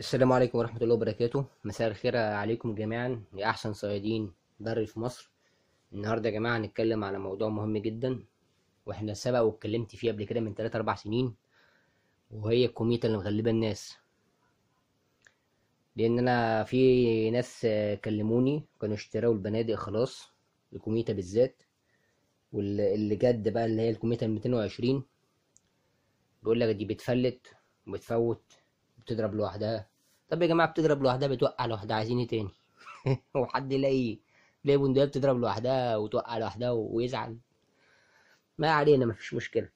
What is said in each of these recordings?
السلام عليكم ورحمة الله وبركاته مساء الخير عليكم جميعا يا أحسن صيادين بري في مصر النهاردة يا جماعة هنتكلم على موضوع مهم جدا واحنا سبق واتكلمت فيه قبل كده من تلات أربع سنين وهي الكوميتا اللي مغلبة الناس لأن أنا في ناس كلموني كانوا اشتروا البنادق خلاص الكوميتا بالذات واللي جد بقى اللي هي الكوميتا الميتين وعشرين بيقول لك دي بتفلت وبتفوت بتضرب لوحدها طب يا جماعه بتضرب لوحدها بتوقع لوحدها عايزين ايه تاني هو حد يلاقي يلاقي بندقيه بتضرب لوحدها وتوقع لوحدها ويزعل ما علينا مفيش مشكله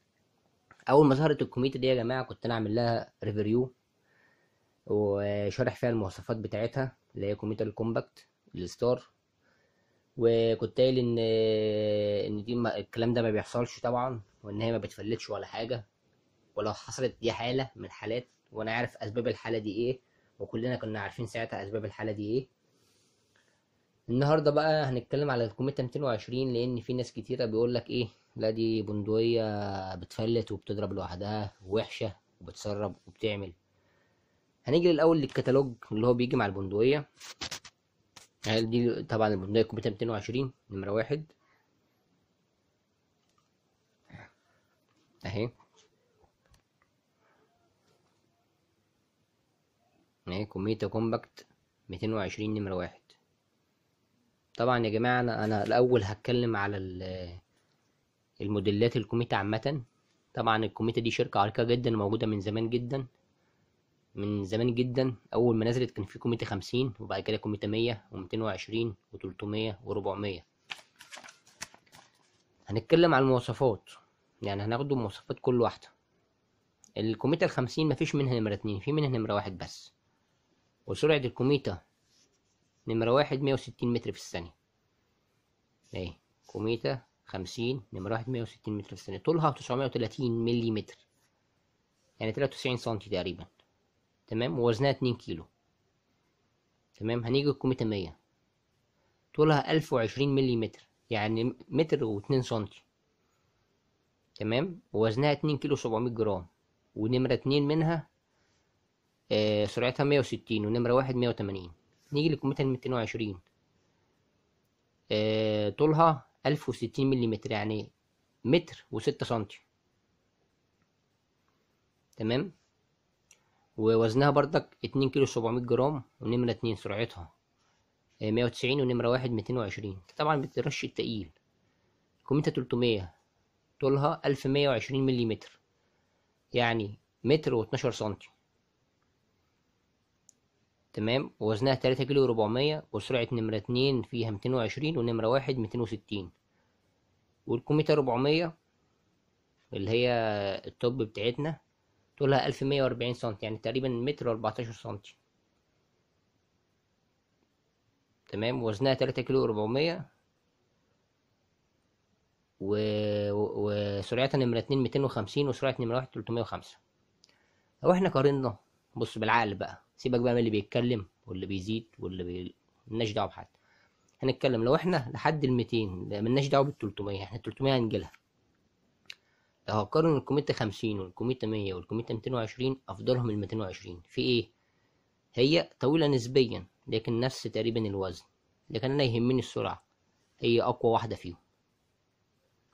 اول ما ظهرت الكوميتا دي يا جماعه كنت انا عامل لها ريفيو وشارح فيها المواصفات بتاعتها اللي هي كوميتا الكومباكت الستار وكنت قايل ان ان دي ما الكلام ده ما بيحصلش طبعا وان هي ما بتفلتش ولا حاجه ولو حصلت دي حاله من الحالات وانا عارف اسباب الحاله دي ايه وكلنا كنا عارفين ساعتها اسباب الحاله دي ايه النهارده بقى هنتكلم على الكوميتا 220 لان في ناس كتيره بيقول لك ايه لا دي بندقيه بتفلت وبتضرب لوحدها وحشه وبتسرب وبتعمل هنيجي الاول للكتالوج اللي هو بيجي مع البندقيه دي طبعا البندقيه الكوميتا 220 نمره واحد اهي اهي كوميتا كومباكت ميتين وعشرين نمرة واحد طبعا يا جماعة أنا, أنا الأول هتكلم على الموديلات الكوميتا عامة طبعا الكوميتا دي شركة عريقة جدا موجودة من زمان جدا من زمان جدا أول ما نزلت كان في كوميتا خمسين وبعد كده كوميتا مية وميتين وعشرين وتلتمية وربعمية هنتكلم على المواصفات يعني هناخده مواصفات كل واحدة الكوميتا الخمسين مفيش منها نمرة اتنين في منها نمرة واحد بس وسرعة الكوميتا نمرة واحد مية وستين متر في الثانية اهي كوميتا خمسين نمرة واحد مية وستين متر في الثانية طولها تسعمية وتلاتين ملي متر يعني تلاتة وتسعين سنتي تقريبا تمام ووزنها اتنين كيلو تمام هنيجي الكوميتا مية طولها ألف وعشرين ملي متر يعني متر واتنين سنتي تمام ووزنها اتنين كيلو سبعمية جرام ونمرة اتنين منها آه، سرعتها مية وستين ونمرة واحد مية وتمانين نيجي لكميتها للكمبيوتر وعشرين آه، طولها ألف 1060 ملم يعني متر وستة سنتي تمام ووزنها بردك اتنين كيلو سبعمية جرام ونمرة اتنين سرعتها آه، مية وتسعين ونمرة واحد ميتين وعشرين طبعا بترش التقيل كوميتا تلتمية طولها ألف مية وعشرين مليمتر يعني متر واتناشر سنتي تمام وزنها تلاتة كيلو وربعمية وسرعة نمرة اتنين فيها ميتين وعشرين ونمرة واحد ميتين وستين والكوميتا ربعمية اللي هي التوب بتاعتنا طولها ألف مية وأربعين سنتي يعني تقريبا متر وأربعتاشر سنتي تمام وزنها تلاتة كيلو وربعمية و... وسرعتها نمرة اتنين ميتين وخمسين وسرعة نمرة واحد تلتمية وخمسة لو احنا قارنا بص بالعقل بقى سيبك بقى من اللي بيتكلم واللي بيزيد واللي بي... مالناش دعوه بحد هنتكلم لو احنا لحد ال 200 مالناش دعوه بال 300 احنا 300 هنجيلها لو هقارن الكوميتا 50 والكوميتا 100 والكوميتا 220 افضلهم ال 220 في ايه هي طويله نسبيا لكن نفس تقريبا الوزن لكن انا يهمني السرعه هي اقوى واحده فيهم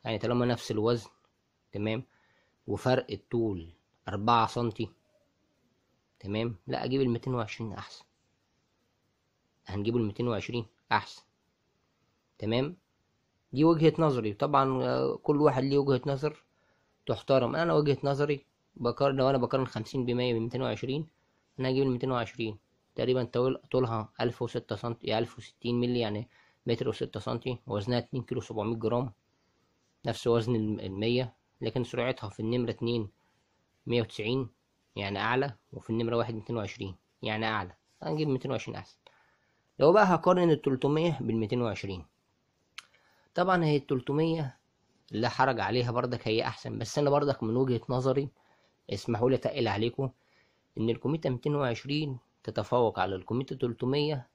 يعني طالما نفس الوزن تمام وفرق الطول 4 سنتي تمام لا اجيب ال 220 احسن هنجيبه ال 220 احسن تمام دي وجهة نظري طبعا آه، كل واحد ليه وجهة نظر تحترم انا وجهة نظري بقارن لو انا بقارن خمسين 100 ب وعشرين انا هجيب ال وعشرين تقريبا طول طولها الف وستة سنتي يعني الف وستين يعني متر وستة سنتي وزنها اتنين كيلو سبعمية جرام نفس وزن المية لكن سرعتها في النمرة اتنين مية وتسعين يعني أعلى وفي النمرة واحد ميتين وعشرين يعني أعلى هنجيب ميتين وعشرين أحسن لو بقى هقارن التلتمية بالميتين وعشرين طبعا هي التلتمية لا حرج عليها بردك هي أحسن بس أنا بردك من وجهة نظري اسمحوا لي أتقل عليكم إن الكوميتا ميتين وعشرين تتفوق على الكوميتا تلتمية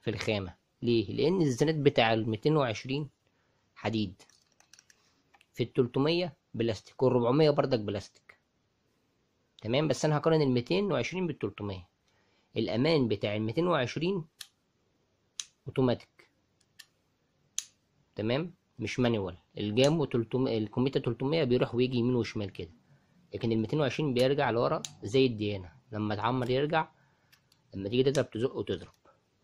في الخامة ليه؟ لأن الزناد بتاع الميتين وعشرين حديد في التلتمية بلاستيك والربعمية بردك بلاستيك تمام بس انا هقارن ال 220 بال 300 الامان بتاع ال 220 اوتوماتيك تمام مش مانيوال الجام 300 الكمبيوتر 300 بيروح ويجي يمين وشمال كده لكن ال 220 بيرجع لورا زي الديانه لما اتعمر يرجع لما تيجي تضرب تزق وتضرب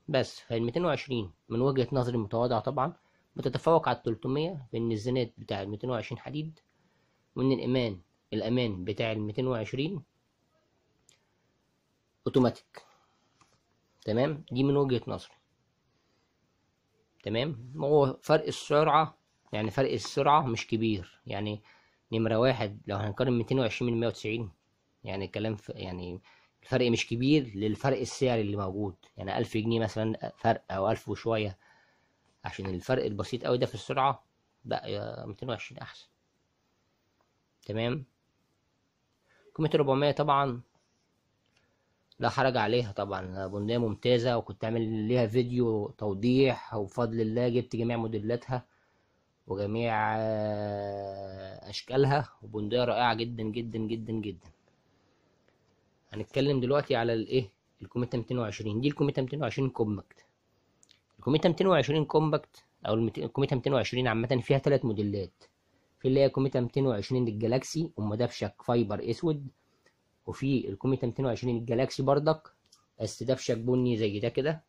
بس فال 220 من وجهه نظري المتواضعه طبعا بتتفوق على ال 300 في ان الزينات بتاع ال 220 حديد وان الامان الامان بتاع ال 220 اوتوماتيك تمام دي من وجهة نظري تمام هو فرق السرعة يعني فرق السرعة مش كبير يعني نمرة واحد لو هنقارن 220 من 190 يعني الكلام يعني الفرق مش كبير للفرق السعري اللي موجود يعني 1000 جنيه مثلا فرق أو 1000 وشوية عشان الفرق البسيط أوي ده في السرعة بقى 220 أحسن تمام قيمة 400 طبعا لا حرج عليها طبعا بنيه ممتازة وكنت عامل ليها فيديو توضيح وبفضل الله جبت جميع موديلاتها وجميع آه، أشكالها وبنيه رائعة جدا جدا جدا جدا هنتكلم دلوقتي على الايه الكوميتا 220 دي الكوميتا 220 كومباكت الكوميتا 220 كومباكت او الكوميتا 220 عامه فيها ثلاث موديلات في اللي هي كوميتا 220 للجالاكسي ومدفشك فايبر اسود وفي الكوميتا 220 الجالاكسي بردك استدفشك بني زي ده كده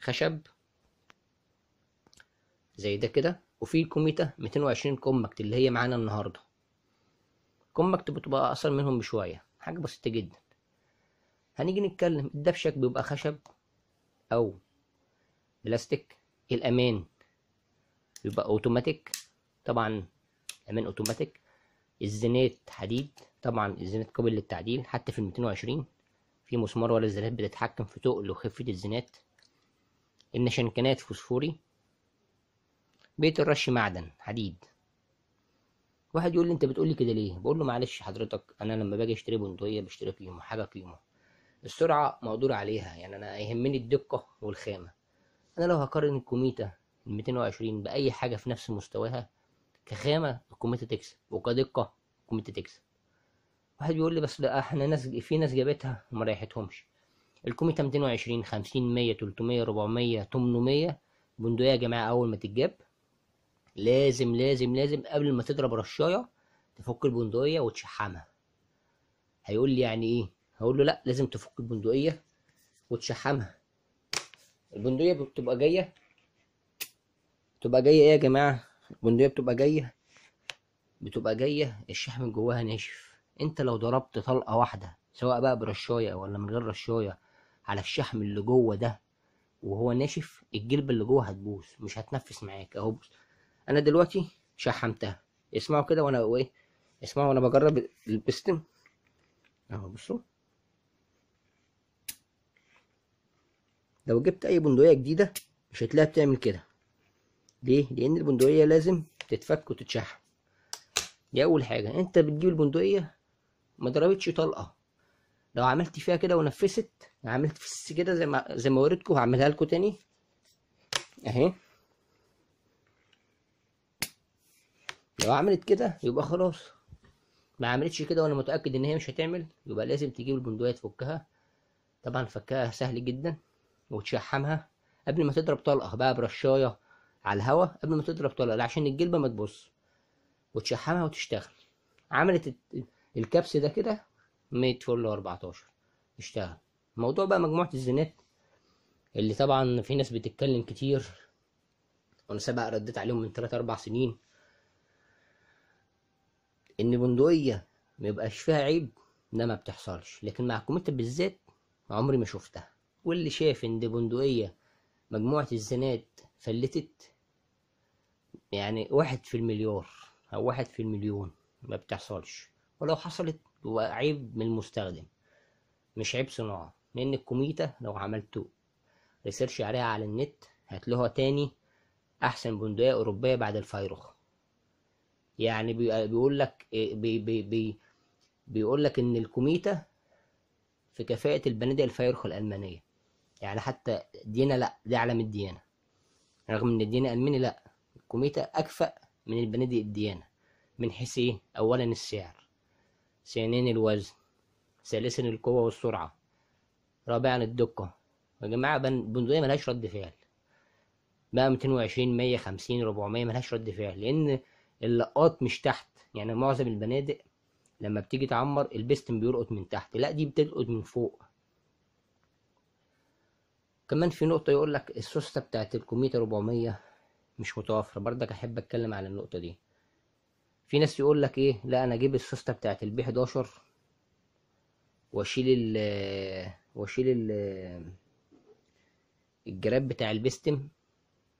خشب زي ده كده وفي الكوميتا 220 كومباكت اللي هي معانا النهارده كومباكت بتبقى اقصر منهم بشويه حاجه بسيطه جدا هنيجي نتكلم الدفشك بيبقى خشب او بلاستيك الامان بيبقى اوتوماتيك طبعا امان اوتوماتيك الزنات حديد طبعا الزينات قابل للتعديل حتى في الميتين وعشرين في مسمار ورا الزينات بتتحكم في تقل وخفة الزينات النشنكنات فوسفوري بيت الرش معدن حديد واحد يقول لي انت بتقول لي كده ليه بقول له معلش حضرتك انا لما باجي اشتري بندقيه بشتري قيمه حاجه قيمه السرعه مقدور عليها يعني انا يهمني الدقه والخامه انا لو هقارن الكوميتا ال 220 باي حاجه في نفس مستواها كخامه الكوميتا تكسب وكدقه الكوميتا تكسب واحد بيقول لي بس لا احنا ناس في ناس جابتها وما ريحتهمش الكوميتا 220 50 100 300 400 800 بندقيه يا جماعه اول ما تتجاب لازم لازم لازم قبل ما تضرب رشايه تفك البندقيه وتشحمها هيقول لي يعني ايه هقول له لا لازم تفك البندقيه وتشحمها البندقيه بتبقى جايه بتبقى جايه ايه يا جماعه البندقيه بتبقى جايه بتبقى جايه الشحم جواها ناشف انت لو ضربت طلقه واحده سواء بقى برشايه ولا من غير رشايه على الشحم اللي جوه ده وهو ناشف الجلب اللي جوه هتبوظ مش هتنفس معاك اهو بص انا دلوقتي شحمتها اسمعوا كده وانا ايه اسمعوا وانا بجرب البستم اهو بصوا لو جبت اي بندقيه جديده مش هتلاقيها بتعمل كده ليه لان البندقيه لازم تتفك وتتشحم دي اول حاجه انت بتجيب البندقيه ما ضربتش طلقه لو عملت فيها كده ونفست عملت فس كده زي ما زي ما وريتكم هعملها لكم تاني اهي لو عملت كده يبقى خلاص ما عملتش كده وانا متاكد ان هي مش هتعمل يبقى لازم تجيب البندقيه تفكها طبعا فكها سهل جدا وتشحمها قبل ما تضرب طلقه بقى برشايه على الهوا قبل ما تضرب طلقه عشان الجلبه ما تبص وتشحمها وتشتغل عملت الكبس ده كده ميت فل 14 اشتغل موضوع بقى مجموعة الزينات اللي طبعا في ناس بتتكلم كتير وانا سبق رديت عليهم من 3 4 سنين ان بندقية ميبقاش فيها عيب ده ما بتحصلش لكن مع الكوميتا بالذات عمري ما شفتها واللي شاف ان دي بندقية مجموعة الزينات فلتت يعني واحد في المليار او واحد في المليون ما بتحصلش ولو حصلت هو عيب من المستخدم مش عيب صناعة لأن الكوميتا لو عملته ريسيرش عليها على النت هتلاقوها تاني أحسن بندقية أوروبية بعد الفيروخ يعني بيقول لك آه، بي بي بي بيقول لك إن الكوميتا في كفاءة البنادق الفيروخ الألمانية يعني حتى دينا لأ دي من الديانة رغم إن الديانة ألماني لأ الكوميتا أكفأ من البنادق الديانة من حيث إيه أولا السعر ثانيا الوزن ثالثا القوة والسرعة رابعا الدقة يا جماعة البندقية ملهاش رد فعل بقى 220 150 400 ملهاش رد فعل لأن اللقاط مش تحت يعني معظم البنادق لما بتيجي تعمر البستن بيرقط من تحت لا دي بتلقط من فوق كمان في نقطة يقولك السوستة بتاعت الكوميتا 400 مش متوفرة برضك أحب أتكلم على النقطة دي في ناس يقول لك ايه لا انا اجيب السوسته بتاعت البي 11 واشيل ال واشيل ال الجراب بتاع البيستم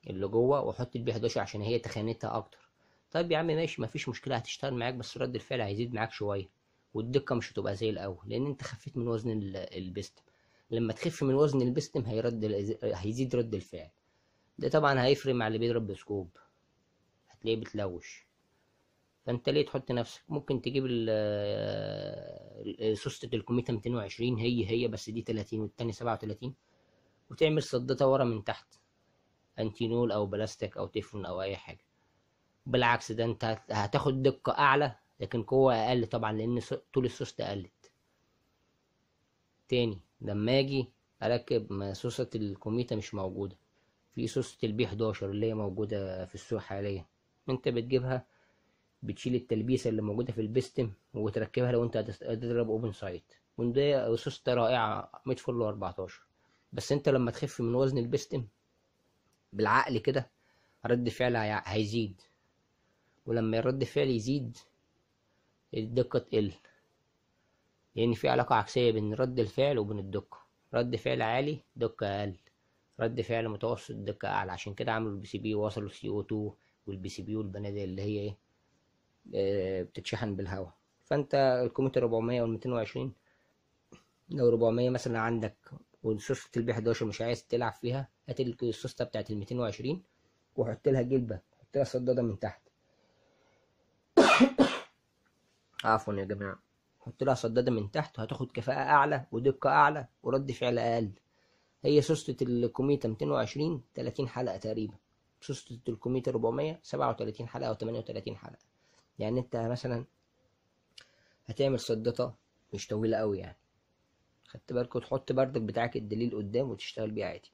اللي جوه واحط البي 11 عشان هي تخانتها اكتر طيب يا عم ماشي مفيش مشكله هتشتغل معاك بس رد الفعل هيزيد معاك شويه والدقه مش هتبقى زي الاول لان انت خفيت من وزن البيستم لما تخف من وزن البيستم هيرد هيزيد رد الفعل ده طبعا هيفرق مع اللي بيضرب بسكوب هتلاقيه بتلوش فانت ليه تحط نفسك ممكن تجيب آه، سوستة الكوميتا 220 هي هي بس دي 30 والتاني 37 وتعمل صدتها ورا من تحت انتينول او بلاستيك او تيفون او اي حاجه بالعكس ده انت هتاخد دقه اعلى لكن قوه اقل طبعا لان طول السوسته قلت تاني لما اجي اركب سوسة الكوميتا مش موجوده في سوسة البي 11 اللي هي موجوده في السوق حاليا انت بتجيبها بتشيل التلبيسه اللي موجوده في البستم وتركبها لو انت هتضرب اوبن سايت وده ريسوست رائعه ميت فول 14 بس انت لما تخف من وزن البستم بالعقل كده رد فعل هيزيد ولما رد الفعل يزيد الدقه تقل لان يعني في علاقه عكسيه بين رد الفعل وبين الدقه رد فعل عالي دقه اقل رد فعل متوسط دقه اعلى عشان كده عملوا البي سي بي ووصلوا سي او 2 والبي سي بي والبنادق اللي هي ايه آه، بتتشحن بالهواء فانت الكمبيوتر 400 وال 220 لو 400 مثلا عندك والسوسة البي 11 مش عايز تلعب فيها هات السوسة بتاعت ال 220 وحط لها جلبة حط لها صدادة من تحت عفوا يا جماعة حط لها صدادة من تحت وهتاخد كفاءة أعلى ودقة أعلى ورد فعل أقل هي سوسة الكوميتا 220 30 حلقة تقريبا سوسة الكوميتا 400 37 حلقة أو 38 حلقة يعني انت مثلا هتعمل صدتها مش طويلة قوي يعني خدت بالك وتحط بردك بتاعك الدليل قدام وتشتغل بيه عادي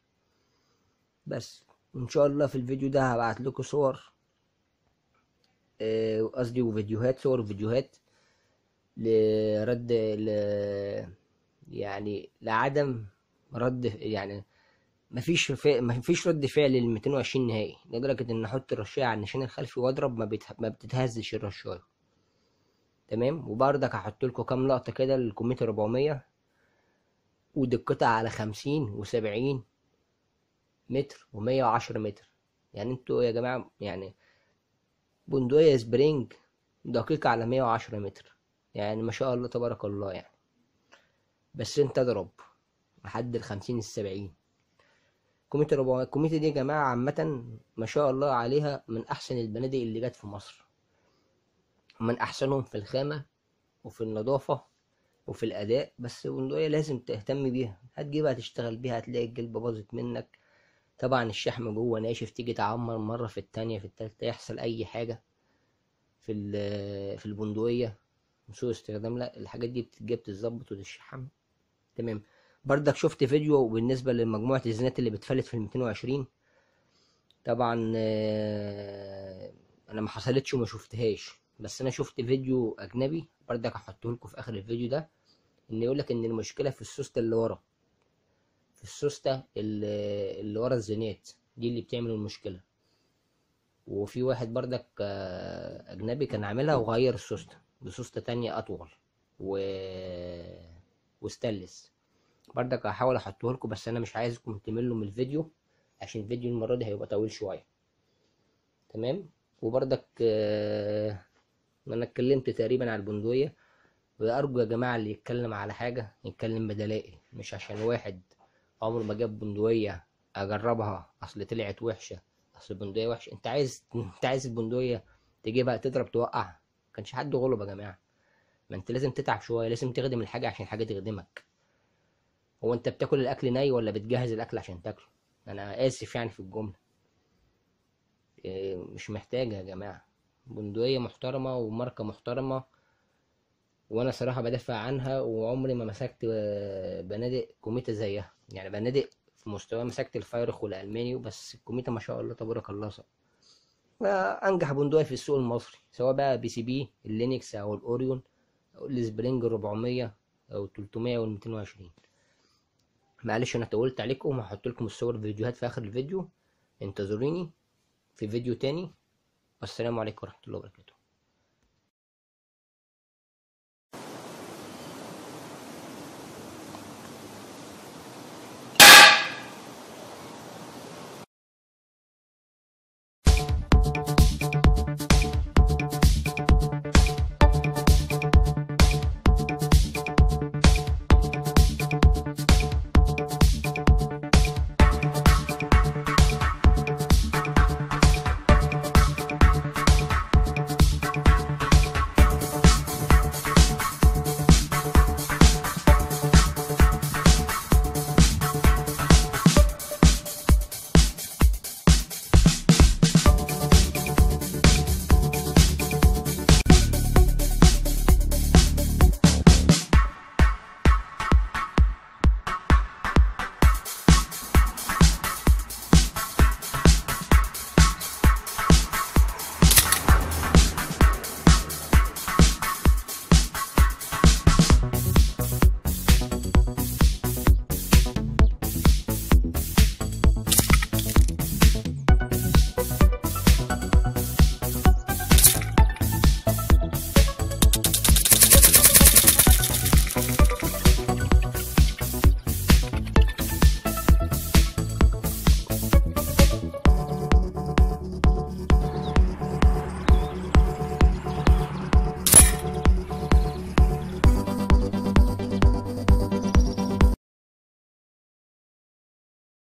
بس وان شاء الله في الفيديو ده هبعت لكم صور آه، قصدي اه وفيديوهات صور وفيديوهات لرد ل يعني لعدم رد يعني مفيش في... مفيش رد فعل لل 220 نهائي لدرجه ان احط الرشايه على النشان الخلفي واضرب ما, بيته... ما بتتهزش الرشايه تمام وبرضك هحط لكم كام لقطه كده للكمية 400 ودقتها على 50 و70 متر و110 متر يعني انتوا يا جماعه يعني بندقية سبرينج دقيقة على 110 متر يعني ما شاء الله تبارك الله يعني بس انت اضرب لحد الخمسين السبعين كوميتي 400 كوميتي دي يا جماعه عامه ما شاء الله عليها من احسن البنادق اللي جت في مصر ومن احسنهم في الخامه وفي النظافه وفي الاداء بس بندقية لازم تهتم بيها هتجيبها تشتغل بيها هتلاقي الجلبه باظت منك طبعا الشحم جوه ناشف تيجي تعمر مره في التانية في التالتة يحصل اي حاجه في في البندقيه سوء استخدام لا الحاجات دي بتتجاب تتظبط وتتشحم تمام بردك شفت فيديو بالنسبة لمجموعة الزينات اللي بتفلت في الميتين وعشرين طبعا آه، انا ما حصلتش وما شفتهاش بس انا شفت فيديو اجنبي بردك هحطه لكم في اخر الفيديو ده ان يقولك ان المشكله في السوسته اللي ورا في السوسته اللي ورا الزينات دي اللي بتعمل المشكله وفي واحد بردك آه، اجنبي كان عاملها وغير السوسته بسوسته تانية اطول و وستلس بردك هحاول احطه لكم بس انا مش عايزكم تملوا من الفيديو عشان الفيديو المره دي هيبقى طويل شويه تمام وبردك ما آه، انا اتكلمت تقريبا على البندوية وارجو يا جماعه اللي يتكلم على حاجه يتكلم بدلائل مش عشان واحد عمره ما جاب بندوية اجربها اصل طلعت وحشه اصل البندوية وحشه انت عايز انت عايز البندوية تجيبها تضرب توقع كانش حد غلب يا جماعه ما انت لازم تتعب شويه لازم تخدم الحاجه عشان الحاجه تخدمك هو انت بتاكل الاكل ني ولا بتجهز الاكل عشان تاكله انا اسف يعني في الجمله إيه، مش محتاجه يا جماعه بندقيه محترمه وماركه محترمه وانا صراحه بدافع عنها وعمري ما مسكت آه، بنادق كوميتا زيها يعني بنادق في مستوى مسكت الفايرخ والالمانيو بس الكوميتا ما شاء الله تبارك الله صح. انجح بندقيه في السوق المصري سواء بقى بي سي بي اللينكس او الاوريون او السبرينج 400 او 300 او 220 معلش انا طولت عليكم هحط لكم الصور الفيديوهات في اخر الفيديو انتظروني في فيديو تاني والسلام عليكم ورحمه الله وبركاته